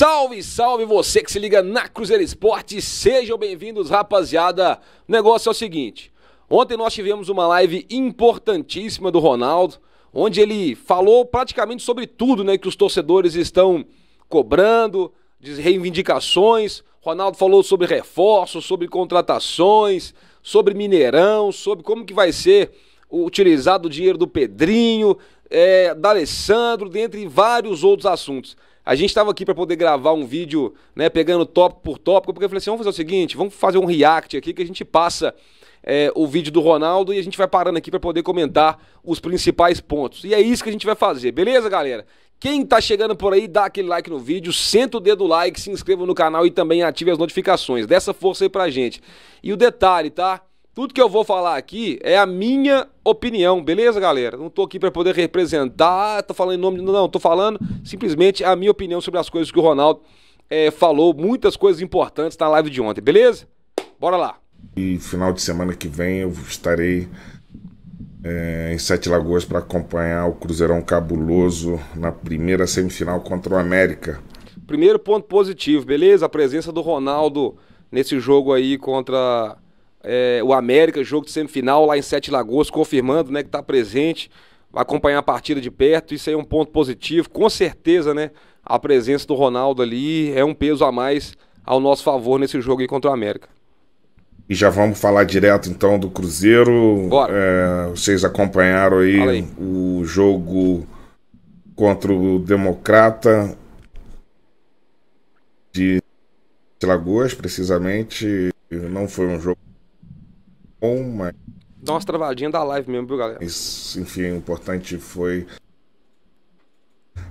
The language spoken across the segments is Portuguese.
Salve, salve você que se liga na Cruzeiro Esporte. Sejam bem-vindos, rapaziada. O negócio é o seguinte: ontem nós tivemos uma live importantíssima do Ronaldo, onde ele falou praticamente sobre tudo né, que os torcedores estão cobrando, de reivindicações. Ronaldo falou sobre reforços, sobre contratações, sobre Mineirão, sobre como que vai ser utilizado o dinheiro do Pedrinho, é, eh, da Alessandro, dentre vários outros assuntos. A gente estava aqui para poder gravar um vídeo, né, pegando tópico por tópico, porque eu falei assim, vamos fazer o seguinte, vamos fazer um react aqui que a gente passa é, o vídeo do Ronaldo e a gente vai parando aqui para poder comentar os principais pontos. E é isso que a gente vai fazer, beleza, galera? Quem tá chegando por aí, dá aquele like no vídeo, senta o dedo like, se inscreva no canal e também ative as notificações. Dessa força aí pra gente. E o detalhe, tá? Tudo que eu vou falar aqui é a minha opinião, beleza, galera? Não tô aqui para poder representar, tô falando em nome, de não, tô falando simplesmente a minha opinião sobre as coisas que o Ronaldo é, falou, muitas coisas importantes na live de ontem, beleza? Bora lá. E final de semana que vem eu estarei é, em Sete Lagoas para acompanhar o Cruzeirão Cabuloso na primeira semifinal contra o América. Primeiro ponto positivo, beleza? A presença do Ronaldo nesse jogo aí contra é, o América, jogo de semifinal lá em Sete Lagoas, confirmando né, que está presente, vai acompanhar a partida de perto. Isso aí é um ponto positivo, com certeza, né? A presença do Ronaldo ali é um peso a mais ao nosso favor nesse jogo aí contra o América. E já vamos falar direto então do Cruzeiro. Bora. É, vocês acompanharam aí, aí, o jogo contra o Democrata de Lagoas, precisamente. Não foi um jogo Oh my. Dá umas travadinhas da live mesmo, viu, galera? Isso, enfim, o importante foi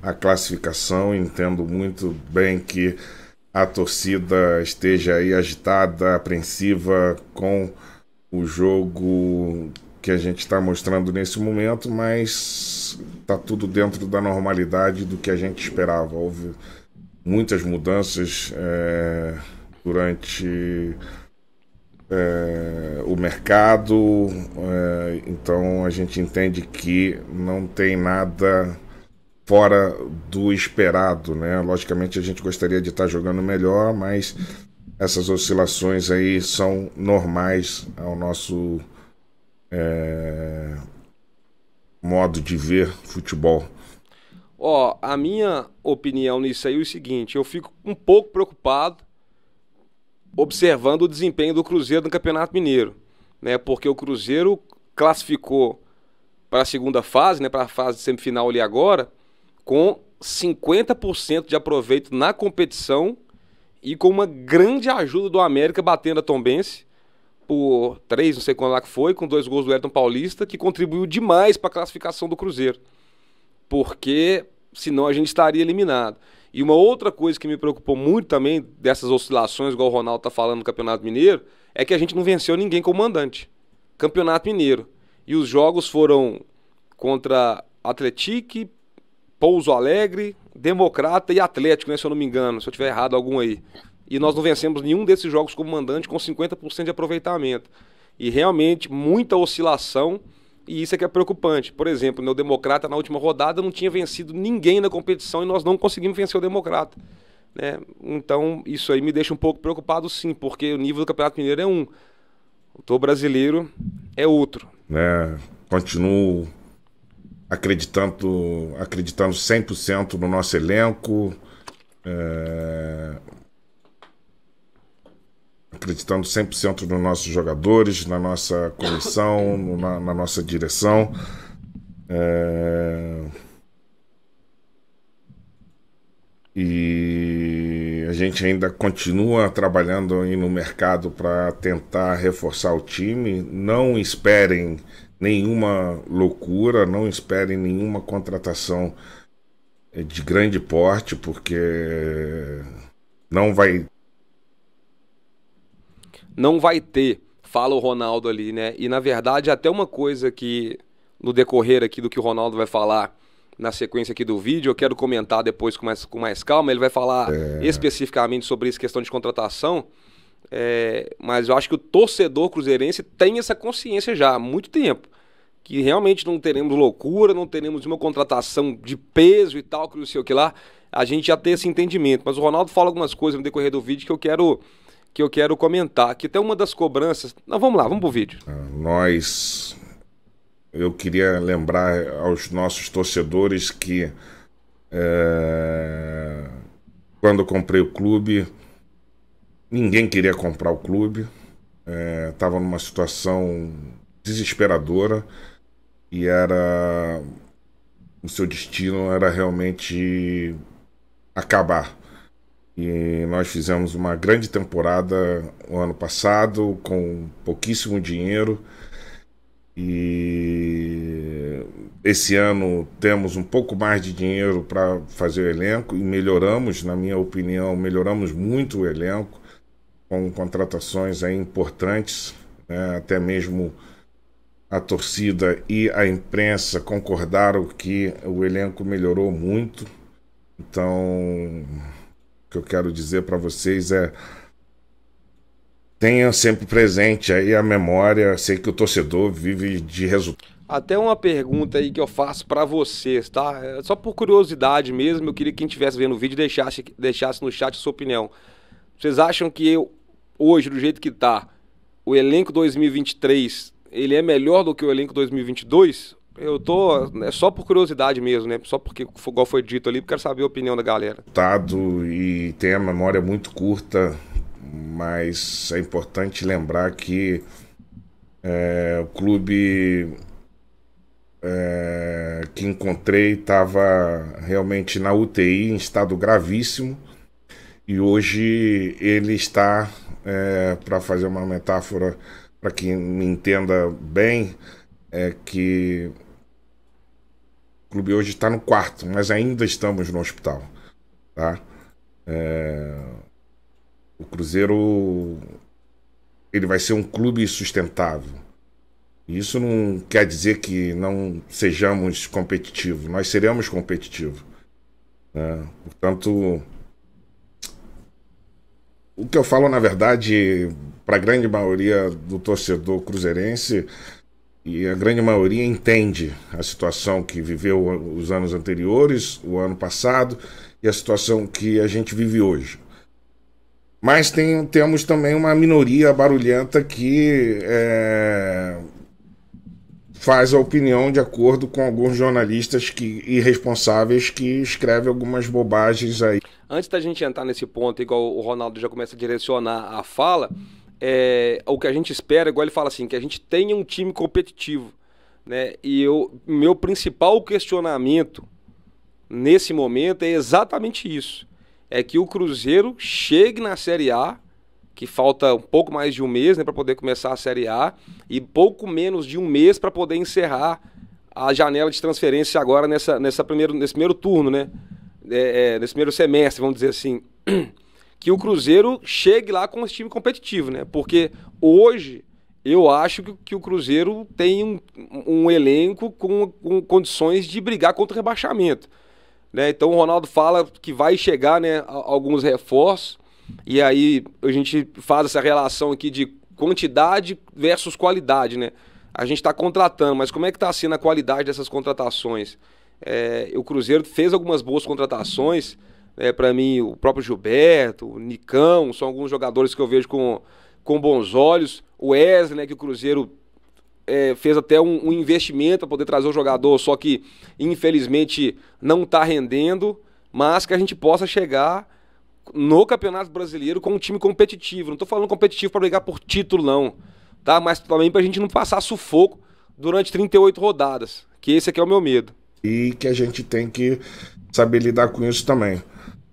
a classificação. Entendo muito bem que a torcida esteja aí agitada, apreensiva com o jogo que a gente está mostrando nesse momento, mas tá tudo dentro da normalidade do que a gente esperava. Houve muitas mudanças é, durante é, o mercado, é, então a gente entende que não tem nada fora do esperado, né? Logicamente a gente gostaria de estar jogando melhor, mas essas oscilações aí são normais ao nosso é, modo de ver futebol. Ó, oh, a minha opinião nisso aí é o seguinte: eu fico um pouco preocupado observando o desempenho do Cruzeiro no Campeonato Mineiro, né? Porque o Cruzeiro classificou para a segunda fase, né, para a fase de semifinal ali agora, com 50% de aproveito na competição e com uma grande ajuda do América batendo a Tombense por três, não sei quando lá que foi, com dois gols do Elton Paulista, que contribuiu demais para a classificação do Cruzeiro. Porque senão a gente estaria eliminado. E uma outra coisa que me preocupou muito também, dessas oscilações, igual o Ronaldo está falando no Campeonato Mineiro, é que a gente não venceu ninguém como mandante. Campeonato Mineiro. E os jogos foram contra Atletique, Pouso Alegre, Democrata e Atlético, né, se eu não me engano, se eu tiver errado algum aí. E nós não vencemos nenhum desses jogos como mandante com 50% de aproveitamento. E realmente muita oscilação e isso é que é preocupante. Por exemplo, meu Democrata na última rodada não tinha vencido ninguém na competição e nós não conseguimos vencer o Democrata. Né? Então, isso aí me deixa um pouco preocupado, sim, porque o nível do Campeonato Mineiro é um. O toro brasileiro é outro. É, continuo acreditando, acreditando 100% no nosso elenco. É, acreditando 100% nos nossos jogadores, na nossa comissão, na, na nossa direção. É... E a gente ainda continua trabalhando aí no mercado para tentar reforçar o time. Não esperem nenhuma loucura, não esperem nenhuma contratação é, de grande porte, porque não vai não vai ter, fala o Ronaldo ali, né? E na verdade, até uma coisa que no decorrer aqui do que o Ronaldo vai falar na sequência aqui do vídeo, eu quero comentar depois com mais, com mais calma, ele vai falar é... especificamente sobre essa questão de contratação. É, mas eu acho que o torcedor cruzeirense tem essa consciência já há muito tempo. Que realmente não teremos loucura, não teremos uma contratação de peso e tal, que não sei o que lá. A gente já tem esse entendimento. Mas o Ronaldo fala algumas coisas no decorrer do vídeo que eu quero que eu quero comentar, que até uma das cobranças. Não, vamos lá, vamos pro vídeo. Ah, nós. Eu queria lembrar aos nossos torcedores que. É... Quando eu comprei o clube, ninguém queria comprar o clube. Estava é... numa situação desesperadora e era. O seu destino era realmente acabar. E nós fizemos uma grande temporada o ano passado com pouquíssimo dinheiro. E esse ano temos um pouco mais de dinheiro para fazer o elenco e melhoramos, na minha opinião, melhoramos muito o elenco com contratações aí importantes, né? até mesmo a torcida e a imprensa concordaram que o elenco melhorou muito. Então, que eu quero dizer para vocês é tenha sempre presente aí a memória. Sei que o torcedor vive de resultado. Até uma pergunta aí que eu faço para vocês, tá? É, só por curiosidade mesmo, eu queria que quem estivesse vendo o vídeo deixasse, deixasse no chat a sua opinião. Vocês acham que eu, hoje, do jeito que tá, o elenco 2023, ele é melhor do que o elenco 2022? Eu tô. É só por curiosidade mesmo, né? Só porque, igual foi dito ali, quero saber a opinião da galera. Tado e tem a memória muito curta, mas é importante lembrar que é, o clube é, que encontrei estava realmente na UTI, em estado gravíssimo, e hoje ele está, é, para fazer uma metáfora para quem me entenda bem, é que o clube hoje está no quarto, mas ainda estamos no hospital. Tá? É... O Cruzeiro ele vai ser um clube sustentável. Isso não quer dizer que não sejamos competitivos. Nós seremos competitivos. Né? Portanto, o que eu falo, na verdade, para a grande maioria do torcedor cruzeirense, e a grande maioria entende a situação que viveu os anos anteriores, o ano passado e a situação que a gente vive hoje. Mas tem, temos também uma minoria barulhenta que é, faz a opinião de acordo com alguns jornalistas que, irresponsáveis que escrevem algumas bobagens aí. Antes da gente entrar nesse ponto, igual o Ronaldo já começa a direcionar a fala, é, o que a gente espera, igual ele fala assim, que a gente tenha um time competitivo. Né? E eu, meu principal questionamento nesse momento é exatamente isso. É que o Cruzeiro chegue na Série A, que falta um pouco mais de um mês né, para poder começar a Série A, e pouco menos de um mês para poder encerrar a janela de transferência agora nessa, nessa primeiro, nesse primeiro turno, né? É, é, nesse primeiro semestre, vamos dizer assim. que o Cruzeiro chegue lá com esse time competitivo, né? Porque hoje eu acho que, que o Cruzeiro tem um, um elenco com, com, condições de brigar contra o rebaixamento. Né? Então o Ronaldo fala que vai chegar né, alguns reforços, e aí a gente faz essa relação aqui de quantidade versus qualidade, né? A gente está contratando, mas como é que está sendo a qualidade dessas contratações? É, o Cruzeiro fez algumas boas contratações, é, para mim, o próprio Gilberto, o Nicão, são alguns jogadores que eu vejo com, com bons olhos. O Wesley, né, que o Cruzeiro é, fez até um, um investimento para poder trazer o jogador, só que infelizmente não está rendendo, mas que a gente possa chegar no Campeonato Brasileiro com um time competitivo. Não estou falando competitivo para brigar por título, não. Tá? Mas também para a gente não passar sufoco durante 38 rodadas, que esse aqui é o meu medo e que a gente tem que saber lidar com isso também.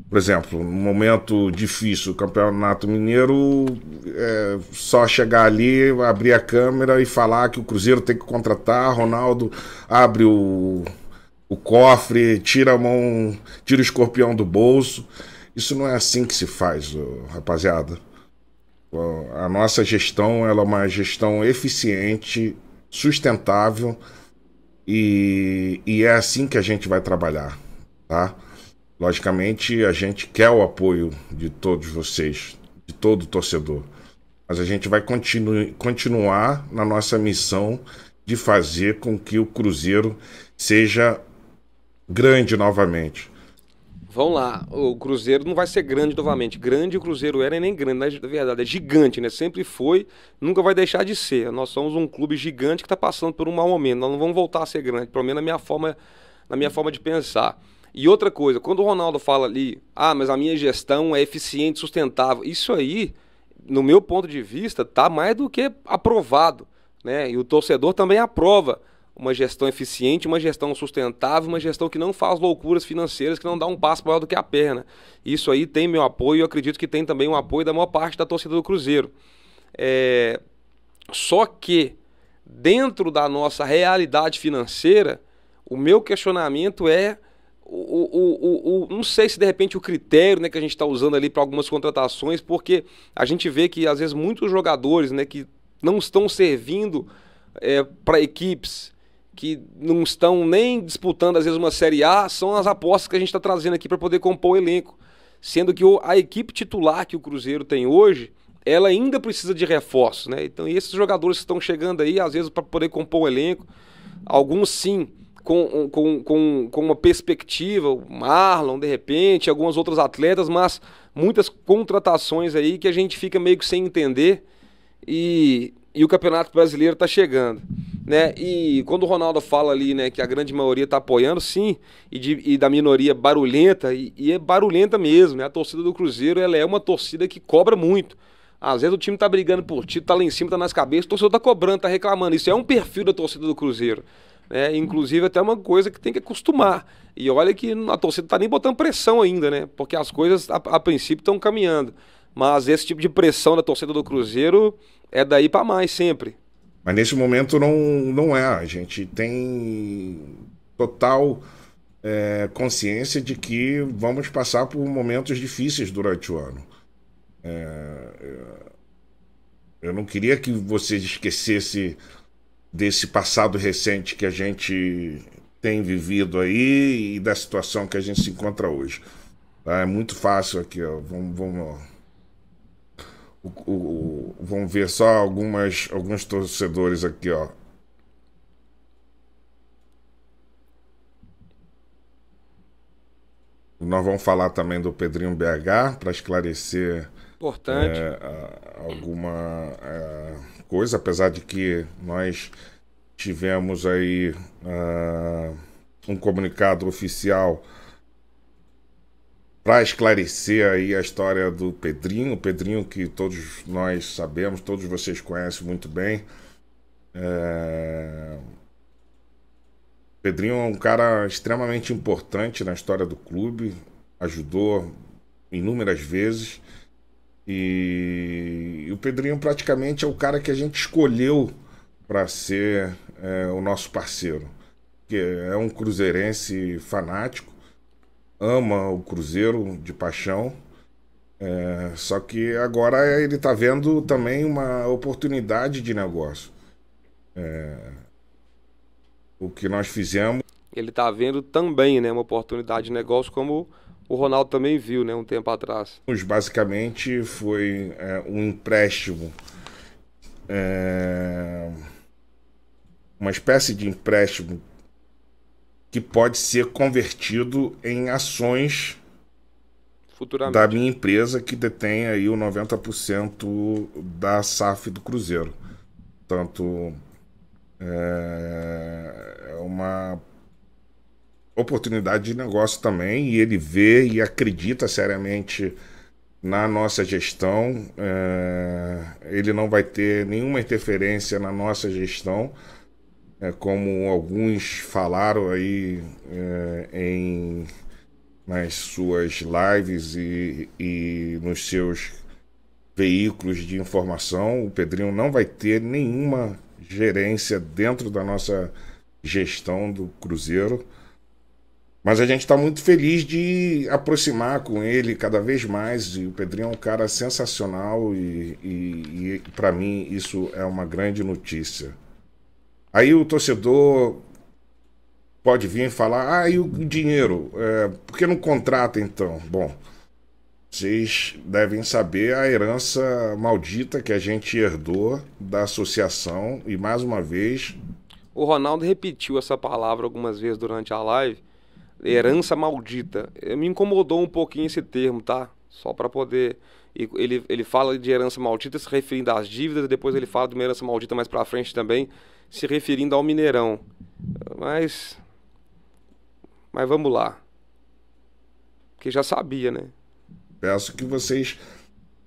Por exemplo, num momento difícil, o Campeonato Mineiro, é só chegar ali, abrir a câmera e falar que o Cruzeiro tem que contratar, Ronaldo abre o, o cofre, tira a mão, tira o escorpião do bolso. Isso não é assim que se faz, rapaziada. A nossa gestão ela é uma gestão eficiente, sustentável, e, e é assim que a gente vai trabalhar, tá? Logicamente, a gente quer o apoio de todos vocês, de todo torcedor. Mas a gente vai continu continuar na nossa missão de fazer com que o Cruzeiro seja grande novamente. Vamos lá, o Cruzeiro não vai ser grande novamente. Grande o Cruzeiro era e nem grande, na verdade, é gigante, né? Sempre foi, nunca vai deixar de ser. Nós somos um clube gigante que está passando por um mau momento. Nós não vamos voltar a ser grande, pelo menos na minha forma, na minha forma de pensar. E outra coisa, quando o Ronaldo fala ali, ah, mas a minha gestão é eficiente, sustentável, isso aí, no meu ponto de vista, está mais do que aprovado, né? E o torcedor também aprova uma gestão eficiente, uma gestão sustentável, uma gestão que não faz loucuras financeiras, que não dá um passo maior do que a perna. Isso aí tem meu apoio e eu acredito que tem também o um apoio da maior parte da torcida do Cruzeiro. É... Só que, dentro da nossa realidade financeira, o meu questionamento é. O, o, o, o, não sei se de repente o critério né, que a gente está usando ali para algumas contratações, porque a gente vê que às vezes muitos jogadores né, que não estão servindo é, para equipes que não estão nem disputando às vezes uma Série A, são as apostas que a gente está trazendo aqui para poder compor o elenco. Sendo que o, a equipe titular que o Cruzeiro tem hoje, ela ainda precisa de reforços, né? Então, esses jogadores que estão chegando aí, às vezes, para poder compor o elenco, alguns sim, com, com, com, com uma perspectiva, o Marlon, de repente, algumas outras atletas, mas muitas contratações aí que a gente fica meio que sem entender e, e o Campeonato Brasileiro está chegando né? E quando o Ronaldo fala ali, né, que a grande maioria está apoiando, sim, e, de, e, da minoria barulhenta, e, e é barulhenta mesmo, né? A torcida do Cruzeiro, ela é uma torcida que cobra muito. Às vezes o time tá brigando por título, tá lá em cima, tá nas cabeças, o torcedor tá cobrando, tá reclamando. Isso é um perfil da torcida do Cruzeiro. Né? Inclusive, até uma coisa que tem que acostumar. E olha que a torcida tá nem botando pressão ainda, né? Porque as coisas, a, a princípio, estão caminhando. Mas esse tipo de pressão da torcida do Cruzeiro é daí para mais sempre. Mas nesse momento não, não é. A gente tem total é, consciência de que vamos passar por momentos difíceis durante o ano. É, eu não queria que vocês esquecessem desse passado recente que a gente tem vivido aí e da situação que a gente se encontra hoje. Tá? É muito fácil aqui, ó. Vamos, vamos ó. O, o, vamos ver só algumas, alguns torcedores aqui, ó. Nós vamos falar também do Pedrinho BH para esclarecer Importante. É, alguma é, coisa, apesar de que nós tivemos aí ah, um comunicado oficial para esclarecer aí a história do Pedrinho, Pedrinho que todos nós sabemos, todos vocês conhecem muito bem. É... Pedrinho é um cara extremamente importante na história do clube, ajudou inúmeras vezes. E, e o Pedrinho praticamente é o cara que a gente escolheu para ser é, o nosso parceiro, que é um cruzeirense fanático ama o Cruzeiro de paixão. É, só que agora ele está vendo também uma oportunidade de negócio. É, o que nós fizemos. Ele está vendo também né, uma oportunidade de negócio, como o Ronaldo também viu né, um tempo atrás. Basicamente foi é, um empréstimo. É, uma espécie de empréstimo que pode ser convertido em ações da minha empresa que detém aí o 90% da SAF do Cruzeiro. Tanto é, é uma oportunidade de negócio também e ele vê e acredita seriamente na nossa gestão. É, ele não vai ter nenhuma interferência na nossa gestão é, como alguns falaram aí é, em, nas suas lives e, e nos seus veículos de informação, o Pedrinho não vai ter nenhuma gerência dentro da nossa gestão do Cruzeiro. Mas a gente está muito feliz de aproximar com ele cada vez mais. E o Pedrinho é um cara sensacional e, e, e para mim isso é uma grande notícia. Aí o torcedor pode vir e falar, ah, e o dinheiro? É, por que não contrata então? Bom, vocês devem saber a herança maldita que a gente herdou da associação e mais uma vez. O Ronaldo repetiu essa palavra algumas vezes durante a live, herança maldita. É, me incomodou um pouquinho esse termo, tá? Só para poder ele, ele fala de herança maldita se referindo às dívidas, depois ele fala de uma herança maldita mais para frente também, se referindo ao Mineirão. Mas. Mas vamos lá. Porque já sabia, né? Peço que vocês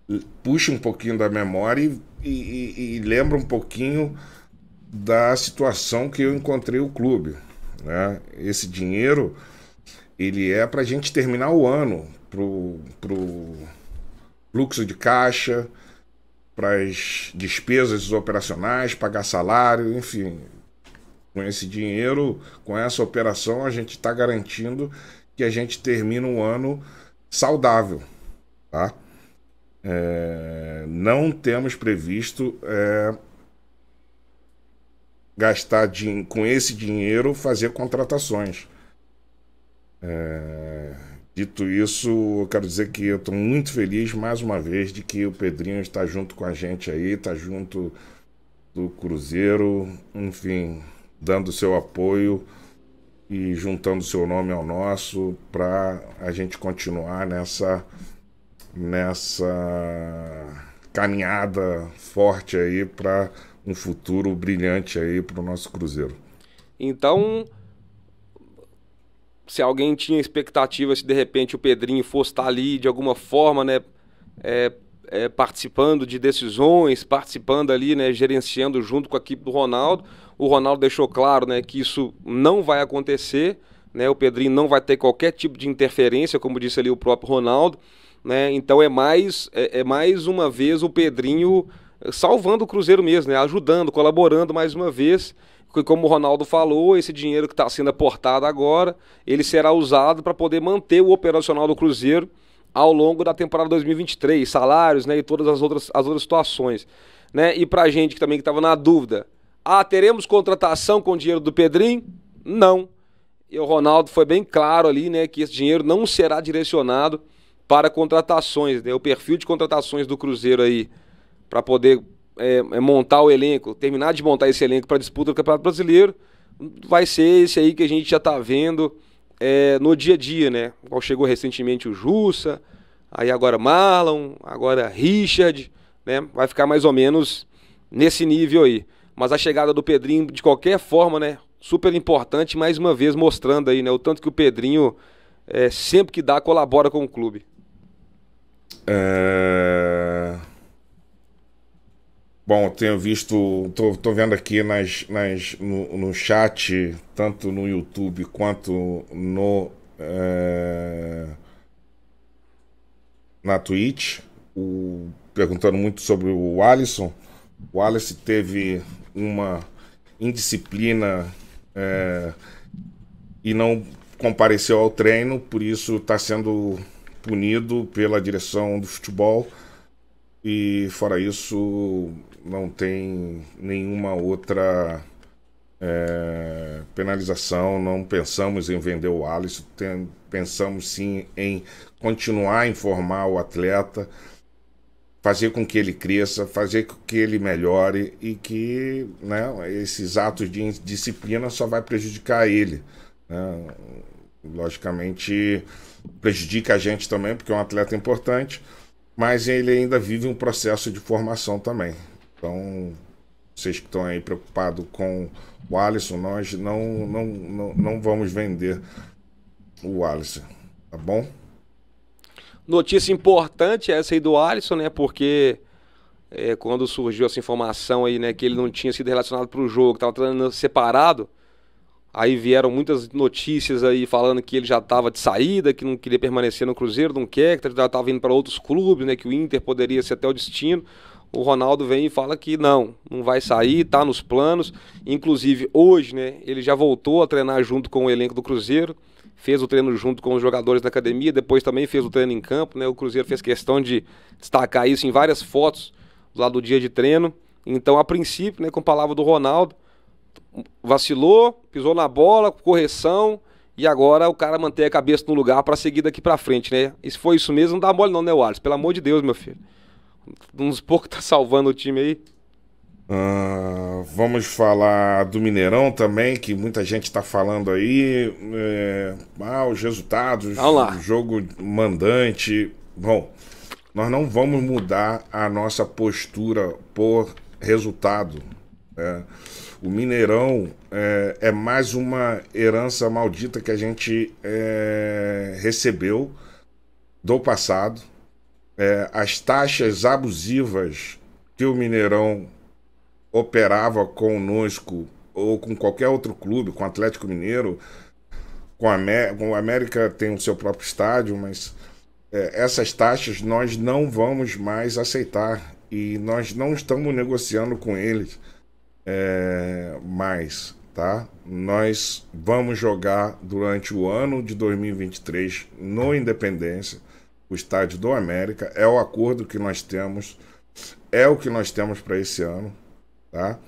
eh, puxem um pouquinho da memória e, e, e lembrem um pouquinho da situação que eu encontrei o clube. Né? Esse dinheiro ele é para a gente terminar o ano para o fluxo de caixa, para as despesas operacionais, pagar salário, enfim. Com esse dinheiro, com essa operação, a gente está garantindo que a gente termina um ano saudável, tá? É, não temos previsto é, gastar com esse dinheiro fazer contratações. É, Dito isso, eu quero dizer que eu estou muito feliz mais uma vez de que o Pedrinho está junto com a gente aí, está junto do Cruzeiro, enfim, dando seu apoio e juntando seu nome ao nosso para a gente continuar nessa nessa caminhada forte aí para um futuro brilhante aí para o nosso Cruzeiro. Então, se alguém tinha expectativa se de repente o Pedrinho fosse estar tá ali de alguma forma, né, é, é, participando de decisões, participando ali, né, gerenciando junto com a equipe do Ronaldo. O Ronaldo deixou claro, né, que isso não vai acontecer, né, o Pedrinho não vai ter qualquer tipo de interferência, como disse ali o próprio Ronaldo, né, então é mais, é, é mais uma vez o Pedrinho salvando o Cruzeiro mesmo, né, ajudando, colaborando mais uma vez, como o Ronaldo falou, esse dinheiro que está sendo aportado agora, ele será usado para poder manter o operacional do Cruzeiro ao longo da temporada 2023, salários né, e todas as outras, as outras situações. Né? E para a gente que também estava na dúvida, ah, teremos contratação com o dinheiro do Pedrinho? Não. E o Ronaldo foi bem claro ali né, que esse dinheiro não será direcionado para contratações. Né? O perfil de contratações do Cruzeiro aí, para poder é, é montar o elenco, terminar de montar esse elenco para disputa do Campeonato Brasileiro, vai ser esse aí que a gente já está vendo é, no dia a dia, né? Qual chegou recentemente o Jussa, aí agora Marlon, agora Richard, né? Vai ficar mais ou menos nesse nível aí. Mas a chegada do Pedrinho, de qualquer forma, né? Super importante, mais uma vez mostrando aí, né? O tanto que o Pedrinho, é, sempre que dá, colabora com o clube. É, Bom, tenho visto, tô, tô vendo aqui nas, nas, no, no chat, tanto no YouTube quanto no é, na Twitch, o, perguntando muito sobre o Alisson. O Alisson teve uma indisciplina é, e não compareceu ao treino, por isso está sendo punido pela direção do futebol. E fora isso, não tem nenhuma outra é, penalização, não pensamos em vender o Alisson, tem, pensamos sim em continuar a informar o atleta, fazer com que ele cresça, fazer com que ele melhore e que né, esses atos de disciplina só vai prejudicar ele. Né? Logicamente prejudica a gente também, porque é um atleta importante, mas ele ainda vive um processo de formação também. Então, vocês que estão aí preocupados com o Alisson, nós não, não, não, não vamos vender o Alisson, tá bom? Notícia importante essa aí do Alisson, né? Porque é, quando surgiu essa informação aí, né, que ele não tinha sido relacionado para o jogo, estava treinando separado, aí vieram muitas notícias aí falando que ele já estava de saída, que não queria permanecer no Cruzeiro, não quer, que estava indo para outros clubes, né, que o Inter poderia ser até o destino o Ronaldo vem e fala que não, não vai sair, está nos planos. Inclusive, hoje, né, ele já voltou a treinar junto com o elenco do Cruzeiro, fez o treino junto com os jogadores da academia, depois também fez o treino em campo, né? O Cruzeiro fez questão de destacar isso em várias fotos lá do dia de treino. Então, a princípio, né, com a palavra do Ronaldo, vacilou, pisou na bola, correção, e agora o cara mantém a cabeça no lugar para seguir daqui para frente, né? E se foi isso mesmo, não dá mole não, né, Wallace? Pelo amor de Deus, meu filho uns poucos tá salvando o time aí? Uh, vamos falar do Mineirão também, que muita gente está falando aí. É, ah, os resultados, o jogo mandante. Bom, nós não vamos mudar a nossa postura por resultado. É, o Mineirão é, é, mais uma herança maldita que a gente é, recebeu do passado é, as taxas abusivas que o Mineirão operava conosco ou com qualquer outro clube, com o Atlético Mineiro, com, a, com o América tem o seu próprio estádio, mas é, essas taxas nós não vamos mais aceitar e nós não estamos negociando com eles é, mais, tá? Nós vamos jogar durante o ano de 2023 no Independência o estádio do América. É o acordo que nós temos, é o que nós temos para esse ano, tá?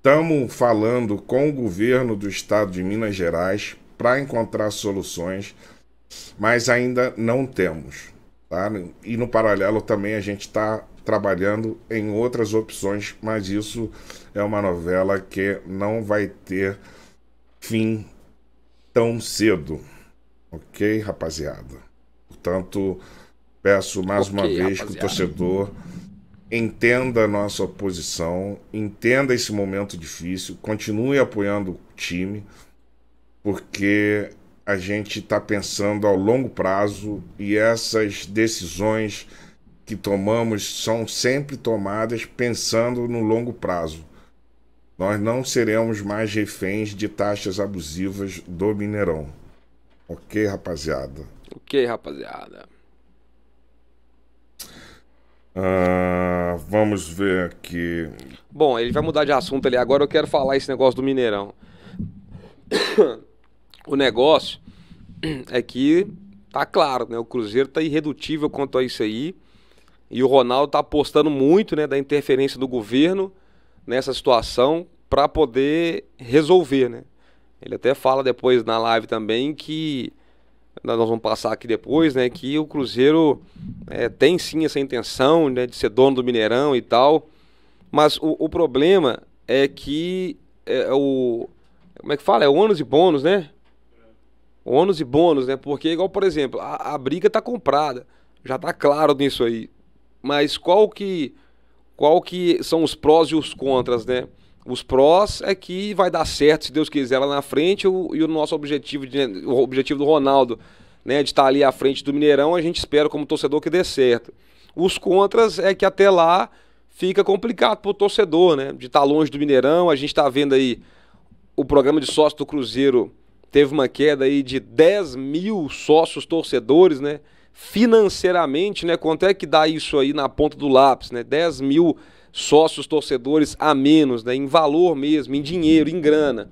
Estamos é... falando com o governo do estado de Minas Gerais para encontrar soluções, mas ainda não temos. Tá? E no paralelo também a gente está trabalhando em outras opções, mas isso é uma novela que não vai ter fim tão cedo. Ok, rapaziada? Portanto, peço mais okay, uma vez rapaziada. que o torcedor entenda a nossa posição, entenda esse momento difícil, continue apoiando o time, porque a gente está pensando ao longo prazo e essas decisões que tomamos são sempre tomadas pensando no longo prazo. Nós não seremos mais reféns de taxas abusivas do Mineirão. Ok, rapaziada. Ok, rapaziada. Uh, vamos ver aqui. Bom, ele vai mudar de assunto ali. Agora eu quero falar esse negócio do Mineirão. o negócio é que tá claro, né? O Cruzeiro tá irredutível quanto a isso aí. E o Ronaldo tá apostando muito, né, da interferência do governo nessa situação para poder resolver, né? Ele até fala depois na live também que nós vamos passar aqui depois, né, que o Cruzeiro é, tem sim essa intenção né, de ser dono do Mineirão e tal, mas o, o problema é que é, é o como é que fala? É o ônus e bônus, né? O ônus e bônus, né? Porque igual, por exemplo, a, a briga está comprada, já está claro nisso aí. Mas qual que qual que são os prós e os contras, né? Os prós é que vai dar certo, se Deus quiser, lá na frente. O, e o nosso objetivo, de, o objetivo do Ronaldo, né, de estar ali à frente do Mineirão, a gente espera como torcedor que dê certo. Os contras é que até lá fica complicado para o torcedor, né? De estar longe do Mineirão, a gente está vendo aí o programa de sócio do Cruzeiro teve uma queda aí de 10 mil sócios torcedores, né? Financeiramente, né? Quanto é que dá isso aí na ponta do lápis, né? 10 mil sócios torcedores a menos, né, em valor mesmo, em dinheiro, em grana.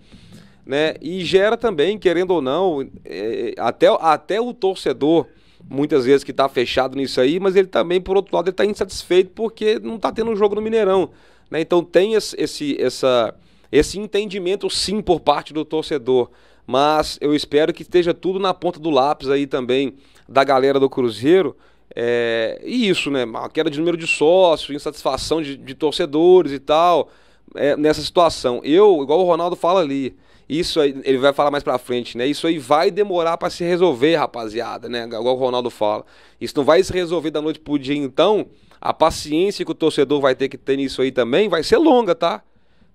Né? E gera também, querendo ou não, é, até, até o torcedor, muitas vezes que está fechado nisso aí, mas ele também, por outro lado, está insatisfeito porque não está tendo um jogo no Mineirão. Né? Então tem esse, essa, esse entendimento sim por parte do torcedor. Mas eu espero que esteja tudo na ponta do lápis aí também da galera do Cruzeiro, é, e isso, né? A queda de número de sócios, insatisfação de, de torcedores e tal, é, nessa situação. Eu, igual o Ronaldo fala ali, isso aí, ele vai falar mais pra frente, né? Isso aí vai demorar para se resolver, rapaziada, né? Igual o Ronaldo fala. Isso não vai se resolver da noite pro dia, então. A paciência que o torcedor vai ter que ter nisso aí também vai ser longa, tá?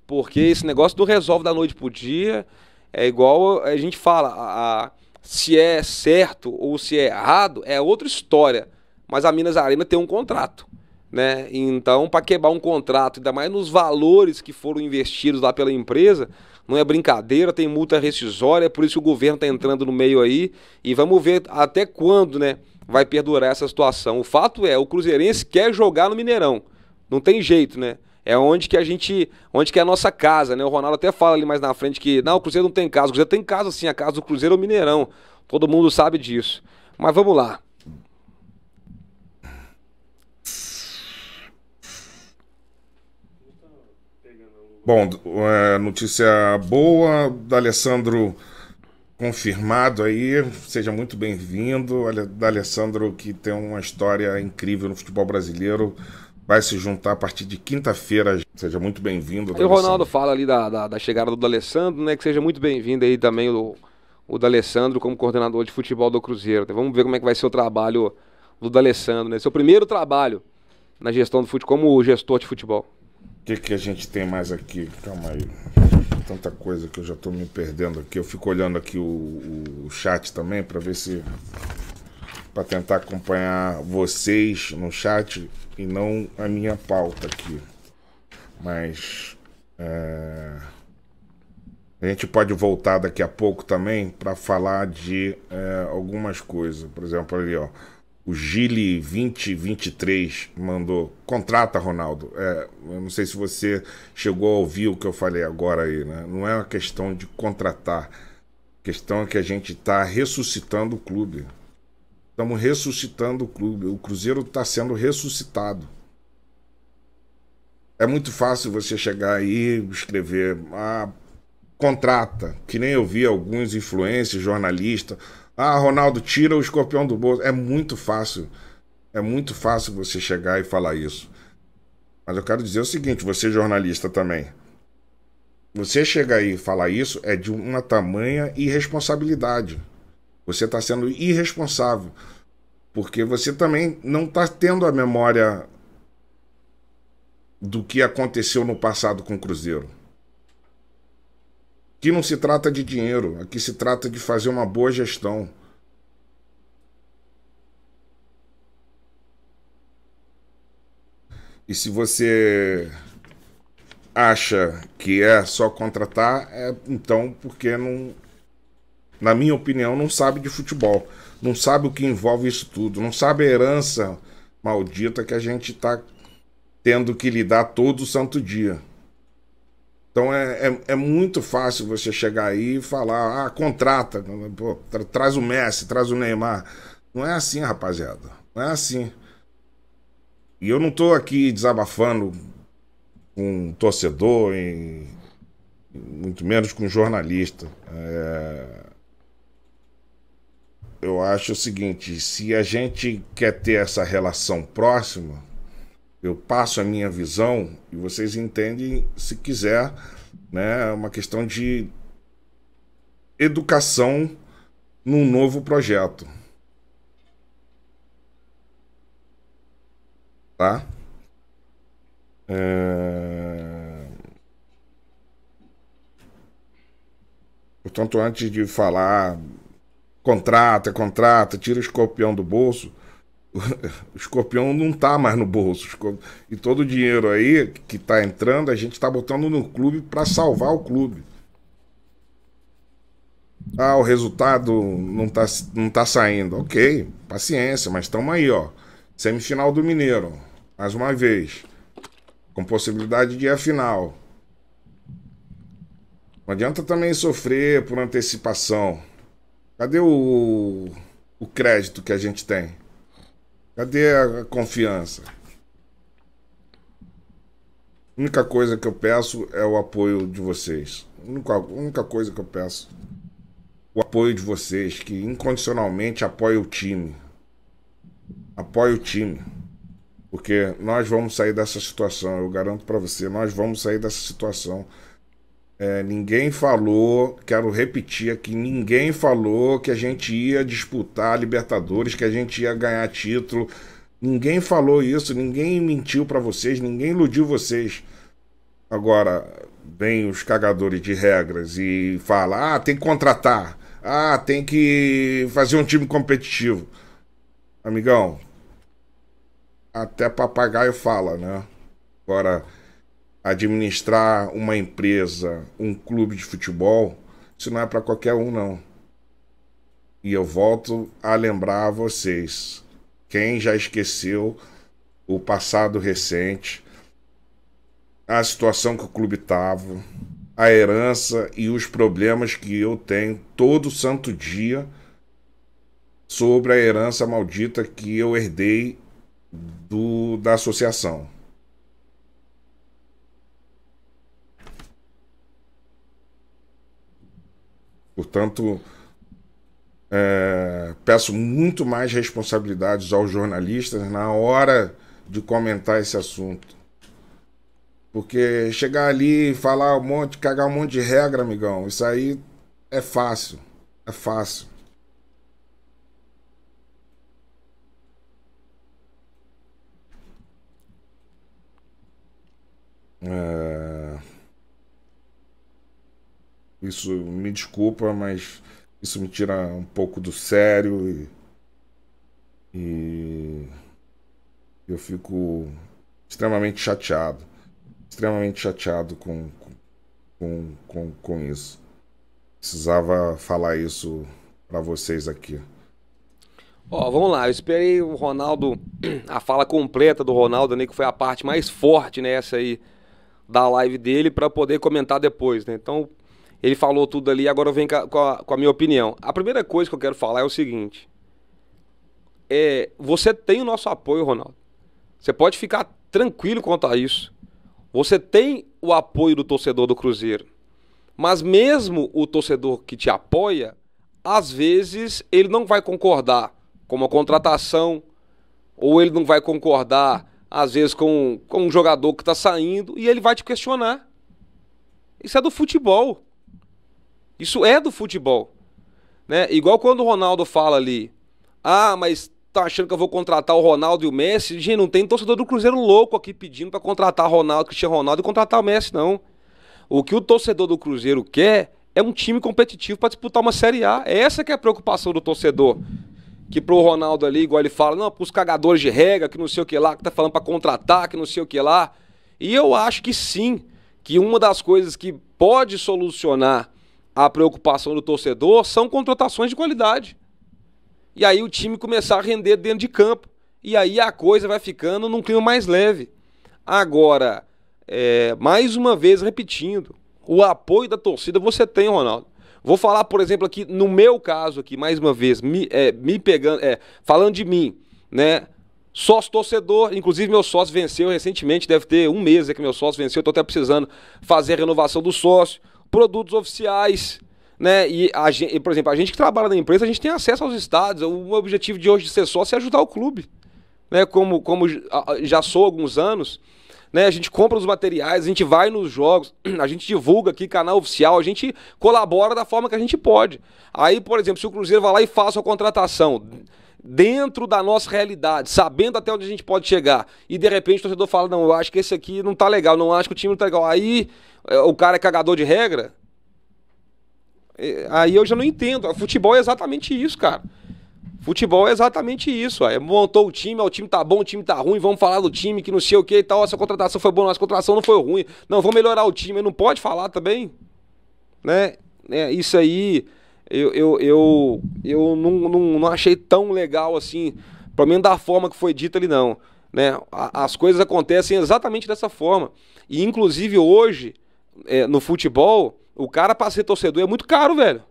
Porque esse negócio não resolve da noite pro dia. É igual a gente fala, a, a, se é certo ou se é errado, é outra história mas a Minas Arena tem um contrato. Né? Então, para quebrar um contrato, ainda mais nos valores que foram investidos lá pela empresa, não é brincadeira, tem multa rescisória, É por isso que o governo está entrando no meio aí e vamos ver até quando né, vai perdurar essa situação. O fato é, o Cruzeirense quer jogar no Mineirão, não tem jeito, né? É onde que a gente, onde que é a nossa casa, né? O Ronaldo até fala ali mais na frente que, não, o Cruzeiro não tem casa, o Cruzeiro tem casa sim, a casa do Cruzeiro é o Mineirão, todo mundo sabe disso. Mas vamos lá. Bom, é, notícia boa, D'Alessandro confirmado aí, seja muito bem-vindo. D'Alessandro, que tem uma história incrível no futebol brasileiro, vai se juntar a partir de quinta-feira. Seja muito bem-vindo. O Ronaldo fala ali da, da, da chegada do D'Alessandro, né? Que seja muito bem-vindo aí também o, o D'Alessandro como coordenador de futebol do Cruzeiro. Então, vamos ver como é que vai ser o trabalho do D'Alessandro, né? Seu primeiro trabalho na gestão do futebol, como gestor de futebol que, que a gente tem mais aqui? Calma aí. Tanta coisa que eu já estou me perdendo aqui. Eu fico olhando aqui o, o chat também para ver se. para tentar acompanhar vocês no chat e não a minha pauta aqui. Mas. É... A gente pode voltar daqui a pouco também para falar de é, algumas coisas. Por exemplo, ali, ó. O Gile 2023 mandou. Contrata, Ronaldo. É, eu não sei se você chegou a ouvir o que eu falei agora aí, né? Não é uma questão de contratar. A questão é que a gente está ressuscitando o clube. Estamos ressuscitando o clube. O Cruzeiro está sendo ressuscitado. É muito fácil você chegar aí e escrever. Ah, contrata. Que nem eu vi alguns influencers, jornalistas ah, Ronaldo, tira o escorpião do bolso. É muito fácil. É muito fácil você chegar e falar isso. Mas eu quero dizer o seguinte, você jornalista também. Você chegar aí e falar isso é de uma tamanha irresponsabilidade. Você está sendo irresponsável. Porque você também não está tendo a memória do que aconteceu no passado com o Cruzeiro. Aqui não se trata de dinheiro, aqui se trata de fazer uma boa gestão. E se você acha que é só contratar, é então porque não, na minha opinião, não sabe de futebol, não sabe o que envolve isso tudo, não sabe a herança maldita que a gente está tendo que lidar todo santo dia. Então é, é, é, muito fácil você chegar aí e falar, ah, contrata, pô, tra traz o Messi, traz o Neymar. Não é assim, rapaziada. Não é assim. E eu não tô aqui desabafando com um torcedor, em, muito menos com um jornalista. É... Eu acho o seguinte, se a gente quer ter essa relação próxima, eu passo a minha visão e vocês entendem, se quiser, né, uma questão de educação num novo projeto. Tá? É... Portanto, antes de falar contrata, contrata, tira o escorpião do bolso, o escorpião não tá mais no bolso. E todo o dinheiro aí que tá entrando, a gente tá botando no clube para salvar o clube. Ah, o resultado não tá, não tá saindo. Ok, paciência, mas estamos aí, ó. Semifinal do Mineiro, mais uma vez. Com possibilidade de ir à final. Não adianta também sofrer por antecipação. Cadê o, o crédito que a gente tem? Cadê a confiança? A única coisa que eu peço é o apoio de vocês. A única, única coisa que eu peço. O apoio de vocês, que incondicionalmente apoia o time. Apoia o time. Porque nós vamos sair dessa situação, eu garanto para você, nós vamos sair dessa situação. É, ninguém falou, quero repetir aqui, ninguém falou que a gente ia disputar Libertadores, que a gente ia ganhar título. Ninguém falou isso, ninguém mentiu para vocês, ninguém iludiu vocês. Agora, vem os cagadores de regras e fala: ah, tem que contratar, ah, tem que fazer um time competitivo. Amigão, até papagaio fala, né? Agora administrar uma empresa, um clube de futebol, isso não é para qualquer um, não. E eu volto a lembrar a vocês, quem já esqueceu o passado recente, a situação que o clube estava, a herança e os problemas que eu tenho todo santo dia sobre a herança maldita que eu herdei do, da associação. Portanto, é, peço muito mais responsabilidades aos jornalistas na hora de comentar esse assunto. Porque chegar ali e falar um monte, cagar um monte de regra, amigão, isso aí é fácil. É fácil. É... Isso me desculpa, mas isso me tira um pouco do sério e, e eu fico extremamente chateado. Extremamente chateado com, com, com, com isso. Precisava falar isso para vocês aqui. Ó, vamos lá, eu esperei o Ronaldo, a fala completa do Ronaldo, né, que foi a parte mais forte, nessa né, aí da live dele, para poder comentar depois, né. Então, ele falou tudo ali, agora eu venho com a, com a minha opinião. A primeira coisa que eu quero falar é o seguinte. É, você tem o nosso apoio, Ronaldo. Você pode ficar tranquilo quanto a isso. Você tem o apoio do torcedor do Cruzeiro. Mas mesmo o torcedor que te apoia, às vezes ele não vai concordar com uma contratação, ou ele não vai concordar, às vezes, com, com um jogador que está saindo, e ele vai te questionar. Isso é do futebol. Isso é do futebol. Né? Igual quando o Ronaldo fala ali: ah, mas tá achando que eu vou contratar o Ronaldo e o Messi? Gente, não tem torcedor do Cruzeiro louco aqui pedindo para contratar Ronaldo, Cristiano Ronaldo e contratar o Messi, não. O que o torcedor do Cruzeiro quer é um time competitivo para disputar uma Série A. É essa que é a preocupação do torcedor. Que pro Ronaldo ali, igual ele fala, não, pros cagadores de regra, que não sei o que lá, que tá falando para contratar, que não sei o que lá. E eu acho que sim, que uma das coisas que pode solucionar a preocupação do torcedor são contratações de qualidade. E aí o time começar a render dentro de campo. E aí a coisa vai ficando num clima mais leve. Agora, é, mais uma vez repetindo, o apoio da torcida você tem, Ronaldo. Vou falar, por exemplo, aqui, no meu caso aqui, mais uma vez, me, é, me pegando, é, falando de mim, né? Sócio torcedor, inclusive meu sócio venceu recentemente, deve ter um mês é que meu sócio venceu, estou até precisando fazer a renovação do sócio produtos oficiais. Né? E, a gente, por exemplo, a gente que trabalha na empresa, a gente tem acesso aos estados. O objetivo de hoje de ser sócio é ajudar o clube. Né? Como, como já sou há alguns anos, né? a gente compra os materiais, a gente vai nos jogos, a gente divulga aqui canal oficial, a gente colabora da forma que a gente pode. Aí, por exemplo, se o Cruzeiro vai lá e faz a contratação dentro da nossa realidade, sabendo até onde a gente pode chegar. E de repente o torcedor fala: não, eu acho que esse aqui não tá legal, não acho que o time não tá legal. Aí é, o cara é cagador de regra. É, aí eu já não entendo. Futebol é exatamente isso, cara. Futebol é exatamente isso. Ó. É, montou o time, ó, o time tá bom, o time tá ruim, vamos falar do time, que não sei o que e tal. Essa contratação foi boa, essa contratação não foi ruim. Não, vamos melhorar o time. Não pode falar também. Né? É, isso aí eu, eu, eu, eu não, não, não achei tão legal assim, pelo menos da forma que foi dita ali, não. Né? As coisas acontecem exatamente dessa forma. E inclusive hoje, é, no futebol, o cara para ser torcedor é muito caro, velho.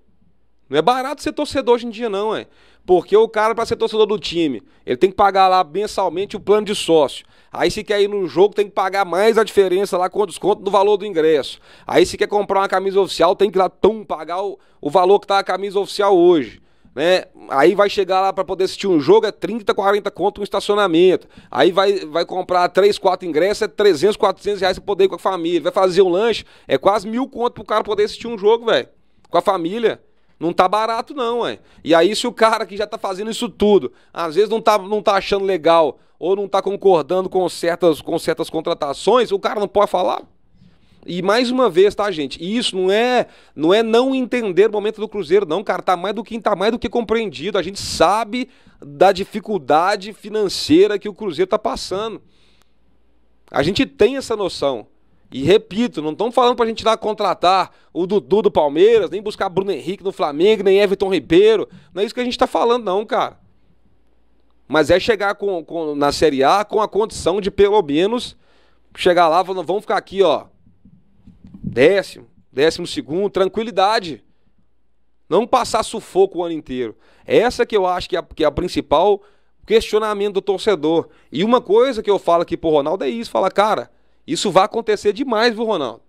Não é barato ser torcedor hoje em dia, não, é. Porque o cara, para ser torcedor do time, ele tem que pagar lá mensalmente o plano de sócio. Aí se quer ir no jogo, tem que pagar mais a diferença lá com desconto do valor do ingresso. Aí se quer comprar uma camisa oficial, tem que lá tum, pagar o, o valor que tá a camisa oficial hoje. Né? Aí vai chegar lá para poder assistir um jogo, é 30, 40 conto um estacionamento. Aí vai, vai comprar 3, 4 ingressos, é 300, 400 reais pra poder ir com a família. Vai fazer um lanche, é quase mil conto pro cara poder assistir um jogo, velho. Com a família. Não tá barato, não, ué. E aí, se o cara que já tá fazendo isso tudo, às vezes não tá, não tá achando legal ou não tá concordando com certas, com certas contratações, o cara não pode falar. E mais uma vez, tá, gente? Isso não é não é não entender o momento do Cruzeiro, não, cara. Tá mais do que tá mais do que compreendido. A gente sabe da dificuldade financeira que o Cruzeiro tá passando. A gente tem essa noção. E repito, não estamos falando para a gente ir lá contratar o Dudu do Palmeiras, nem buscar Bruno Henrique no Flamengo, nem Everton Ribeiro. Não é isso que a gente está falando, não, cara. Mas é chegar com, com, na Série A com a condição de, pelo menos, chegar lá falando, vamos ficar aqui, ó. Décimo, décimo segundo, tranquilidade. Não passar sufoco o ano inteiro. Essa que eu acho que é a, que é a principal questionamento do torcedor. E uma coisa que eu falo aqui pro Ronaldo é isso: fala, cara, isso vai acontecer demais, viu, Ronaldo?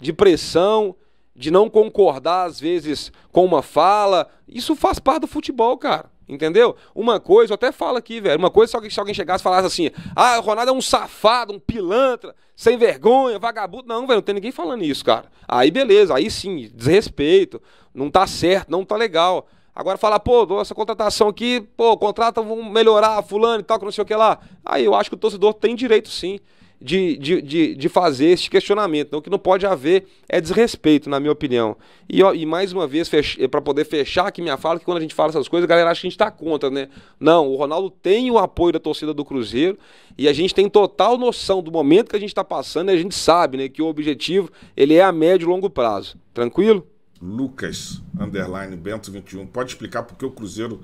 De pressão, de não concordar, às vezes, com uma fala. Isso faz parte do futebol, cara. Entendeu? Uma coisa, eu até falo aqui, velho. Uma coisa, se alguém chegasse e falasse assim: ah, o Ronaldo é um safado, um pilantra, sem vergonha, vagabundo. Não, velho, não tem ninguém falando isso, cara. Aí beleza, aí sim, desrespeito. Não tá certo, não tá legal. Agora falar, pô, essa contratação aqui, pô, contrata, vamos melhorar, fulano e tal, que não sei o que lá. Aí eu acho que o torcedor tem direito sim de, de, de, de fazer este questionamento. Então, o que não pode haver é desrespeito, na minha opinião. E, ó, e mais uma vez, eh, para poder fechar aqui minha fala, que quando a gente fala essas coisas, a galera acha que a gente está contra, né? Não, o Ronaldo tem o apoio da torcida do Cruzeiro e a gente tem total noção do momento que a gente está passando e a gente sabe né, que o objetivo ele é a médio e longo prazo. Tranquilo? Lucas, underline, Bento 21. Pode explicar por que o Cruzeiro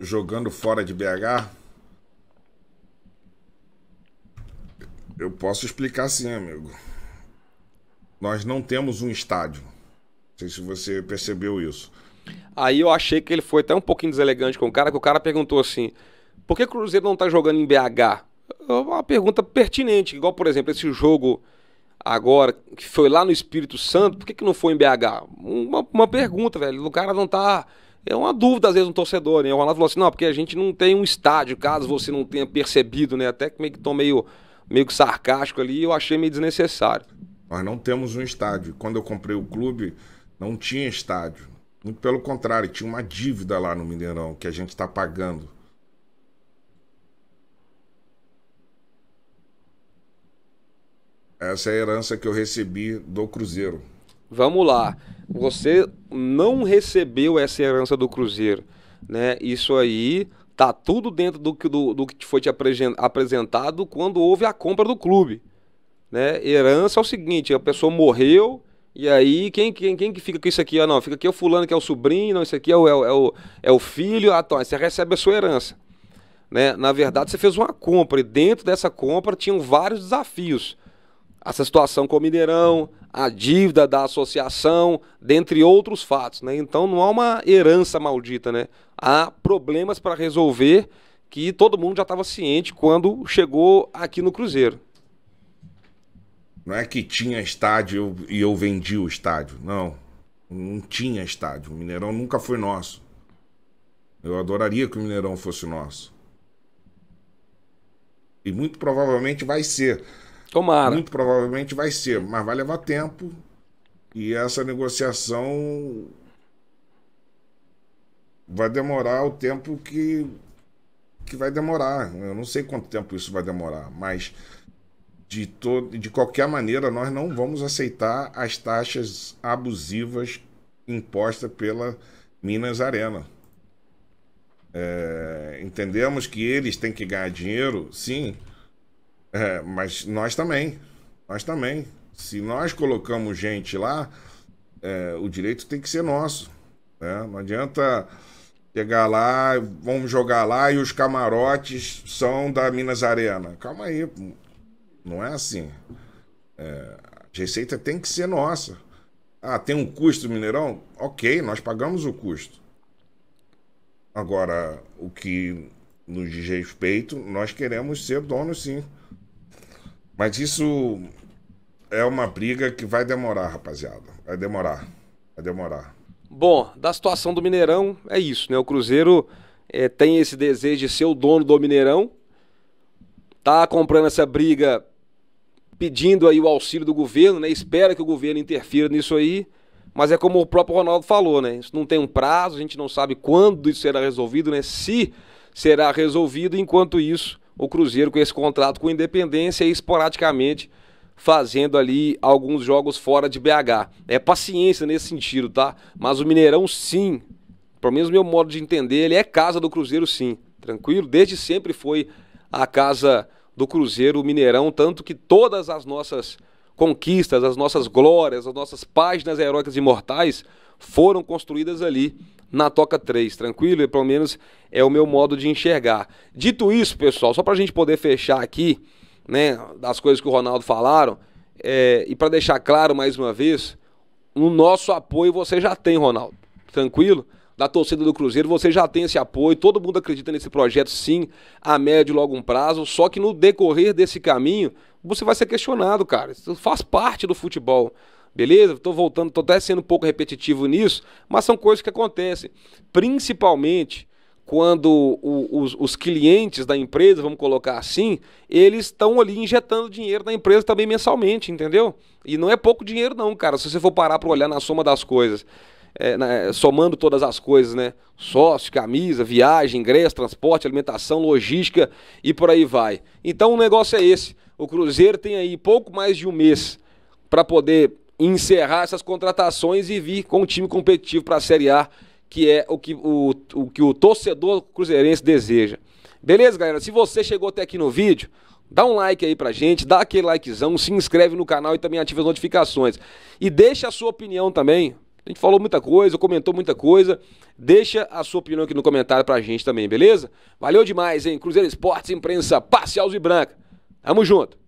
jogando fora de BH Eu posso explicar sim, amigo. Nós não temos um estádio. Não sei se você percebeu isso. Aí eu achei que ele foi até um pouquinho deselegante com o cara, que o cara perguntou assim: por que o Cruzeiro não tá jogando em BH? É uma pergunta pertinente, igual, por exemplo, esse jogo agora, que foi lá no Espírito Santo, por que, que não foi em BH? Uma, uma pergunta, velho. O cara não tá. É uma dúvida, às vezes, um torcedor, né? O Ronaldo falou assim: não, porque a gente não tem um estádio, caso você não tenha percebido, né? Até que meio que tô meio meio sarcástico ali, eu achei meio desnecessário. Nós não temos um estádio. Quando eu comprei o clube, não tinha estádio. Muito pelo contrário, tinha uma dívida lá no Mineirão que a gente está pagando. Essa é a herança que eu recebi do Cruzeiro. Vamos lá. Você não recebeu essa herança do Cruzeiro, né? Isso aí Tá tudo dentro do que, do, do que foi te apresentado quando houve a compra do clube. Né? Herança é o seguinte, a pessoa morreu, e aí, quem, quem, quem que fica com isso aqui? Ah, não, fica aqui é o fulano que é o sobrinho, não, isso aqui é o, é o, é o, é o filho. Ah, tá, você recebe a sua herança. Né? Na verdade, você fez uma compra e dentro dessa compra tinham vários desafios essa situação com o Mineirão, a dívida da associação, dentre outros fatos. Né? Então não há uma herança maldita, né? Há problemas para resolver que todo mundo já estava ciente quando chegou aqui no Cruzeiro. Não é que tinha estádio e eu vendi o estádio, não. Não tinha estádio. O Mineirão nunca foi nosso. Eu adoraria que o Mineirão fosse nosso. E muito provavelmente vai ser. Tomara. Muito provavelmente vai ser, mas vai levar tempo. E essa negociação vai demorar o tempo que, que vai demorar. Eu não sei quanto tempo isso vai demorar, mas de, todo, de qualquer maneira, nós não vamos aceitar as taxas abusivas impostas pela Minas Arena. É, entendemos que eles têm que ganhar dinheiro, sim, é, mas nós também. Nós também. Se nós colocamos gente lá, é, o direito tem que ser nosso. Né? Não adianta chegar lá, vamos jogar lá e os camarotes são da Minas Arena. Calma aí, não é assim. É, a receita tem que ser nossa. Ah, tem um custo, Mineirão? Ok, nós pagamos o custo. Agora, o que nos diz respeito, nós queremos ser donos sim. Mas isso é uma briga que vai demorar, rapaziada. Vai demorar. Vai demorar. Bom, da situação do Mineirão, é isso, né? O Cruzeiro é, tem esse desejo de ser o dono do Mineirão. Tá comprando essa briga, pedindo aí o auxílio do governo, né? Espera que o governo interfira nisso aí. Mas é como o próprio Ronaldo falou, né? Isso não tem um prazo, a gente não sabe quando isso será resolvido, né? Se será resolvido, enquanto isso o Cruzeiro com esse contrato com independência e esporadicamente fazendo ali alguns jogos fora de BH. É paciência nesse sentido, tá? Mas o Mineirão, sim, pelo menos meu modo de entender, ele é casa do Cruzeiro, sim. Tranquilo? Desde sempre foi a casa do Cruzeiro, o Mineirão, tanto que todas as nossas conquistas, as nossas glórias, as nossas páginas heróicas imortais foram construídas ali na Toca 3, tranquilo? E pelo menos é o meu modo de enxergar. Dito isso, pessoal, só para a gente poder fechar aqui, né, das coisas que o Ronaldo falaram, é, e para deixar claro mais uma vez, o nosso apoio você já tem, Ronaldo, tranquilo? Da torcida do Cruzeiro, você já tem esse apoio, todo mundo acredita nesse projeto sim, a médio e longo prazo, só que no decorrer desse caminho, você vai ser questionado, cara. Isso faz parte do futebol. Beleza? Estou voltando, estou até sendo um pouco repetitivo nisso, mas são coisas que acontecem. Principalmente quando o, os, os, clientes da empresa, vamos colocar assim, eles estão ali injetando dinheiro na empresa também mensalmente, entendeu? E não é pouco dinheiro, não, cara, se você for parar para olhar na soma das coisas. É, né, somando todas as coisas, né? Sócio, camisa, viagem, ingresso, transporte, alimentação, logística e por aí vai. Então o negócio é esse. O Cruzeiro tem aí pouco mais de um mês para poder encerrar essas contratações e vir com um time competitivo para a Série A, que é o que o, o que o torcedor cruzeirense deseja. Beleza, galera? Se você chegou até aqui no vídeo, dá um like aí pra gente, dá aquele likezão, se inscreve no canal e também ativa as notificações. E deixa a sua opinião também. A gente falou muita coisa, comentou muita coisa. Deixa a sua opinião aqui no comentário pra gente também, beleza? Valeu demais, hein? Cruzeiro Esportes, imprensa parcial e branca. Tamo junto.